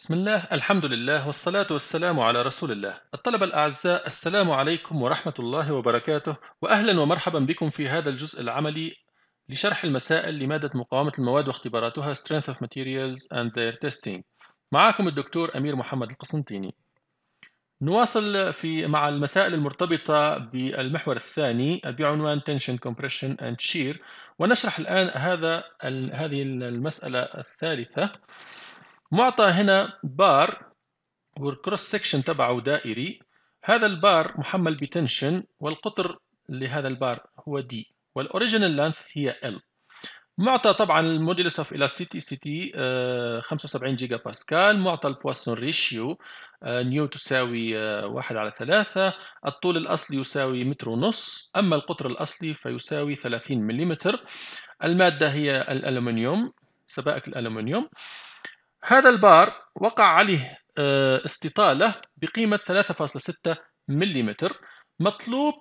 بسم الله الحمد لله والصلاة والسلام على رسول الله الطلبة الأعزاء السلام عليكم ورحمة الله وبركاته وأهلا ومرحبا بكم في هذا الجزء العملي لشرح المسائل لمادة مقاومة المواد واختباراتها Strength of Materials and Their Testing معكم الدكتور أمير محمد القسنطيني نواصل في مع المسائل المرتبطة بالمحور الثاني بعنوان Tension Compression and Shear ونشرح الآن هذا هذه المسألة الثالثة معطى هنا بار والكروس سكشن تبعه دائري هذا البار محمل بتنشن والقطر لهذا البار هو دي والأوريجينال لانث هي ال معطى طبعا الموديلس اوف الاستيتي سيتي 75 جيجا باسكال معطى البواسون ريشيو نيو تساوي 1 آه، على 3 الطول الاصلي يساوي متر ونص اما القطر الاصلي فيساوي 30 ملم الماده هي الالومنيوم سبائك الالومنيوم هذا البار وقع عليه آه، استطالة بقيمة 3.6 ملم مطلوب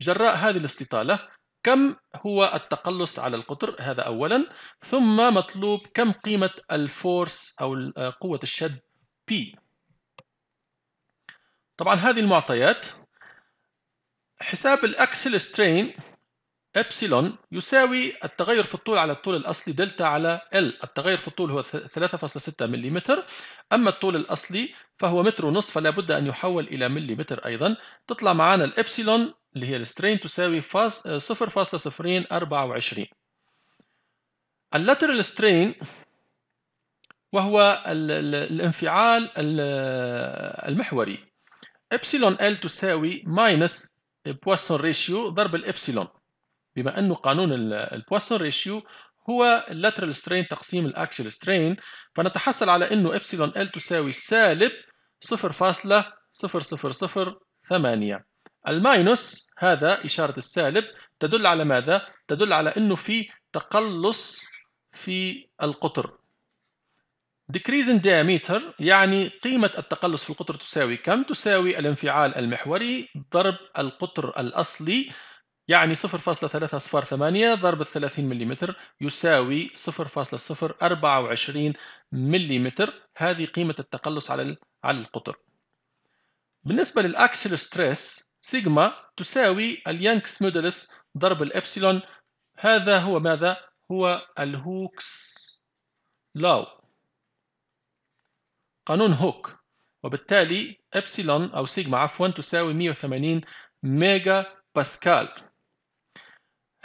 جراء هذه الاستطالة كم هو التقلص على القطر هذا أولا ثم مطلوب كم قيمة الفورس أو آه، قوة الشد P طبعا هذه المعطيات حساب الاكسل سترين إبسيلون يساوي التغير في الطول على الطول الأصلي دلتا على L التغير في الطول هو 3.6 ملم أما الطول الأصلي فهو متر ونصف فلا بد أن يحول إلى ملم أيضا تطلع معانا الإبسيلون اللي هي السترين تساوي 0.024 اللاترال سترين وهو الانفعال المحوري إبسيلون L تساوي ماينس بواسون ريشيو ضرب الإبسيلون بما انه قانون البواسون ريشيو هو اللاترال سترين تقسيم الاكسل سترين فنتحصل على انه ابسلون ال تساوي سالب 0.0008 الماينوس هذا اشاره السالب تدل على ماذا؟ تدل على انه في تقلص في القطر decrease in diameter يعني قيمة التقلص في القطر تساوي كم؟ تساوي الانفعال المحوري ضرب القطر الأصلي يعني 0.308 ضرب 30 ملم يساوي 0.024 ملم هذه قيمة التقلص على على القطر بالنسبة للأكسل ستريس سيجما تساوي اليانكس مودلس ضرب الإبسلون هذا هو ماذا؟ هو الهوكس لاو قانون هوك وبالتالي إبسلون أو سيجما عفوا تساوي 180 ميجا باسكال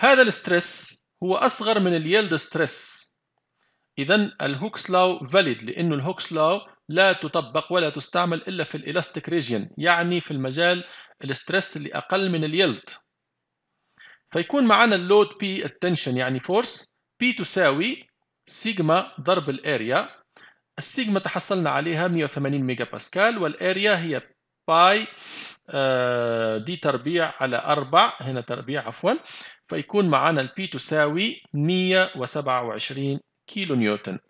هذا الستريس هو أصغر من اليلد ستريس إذا الهوكس لاو فاليد لأنه الهوكس لاو لا تطبق ولا تستعمل إلا في الإلاستيك ريجين يعني في المجال الستريس اللي أقل من اليلد فيكون معنا اللود بي التنشن يعني فورس بي تساوي سيجما ضرب الاريا السيجما تحصلنا عليها 180 ميجا باسكال والاريا هي باي آه، دي تربيع على 4 هنا تربيع عفوا فيكون معنا البي تساوي 127 كيلو نيوتن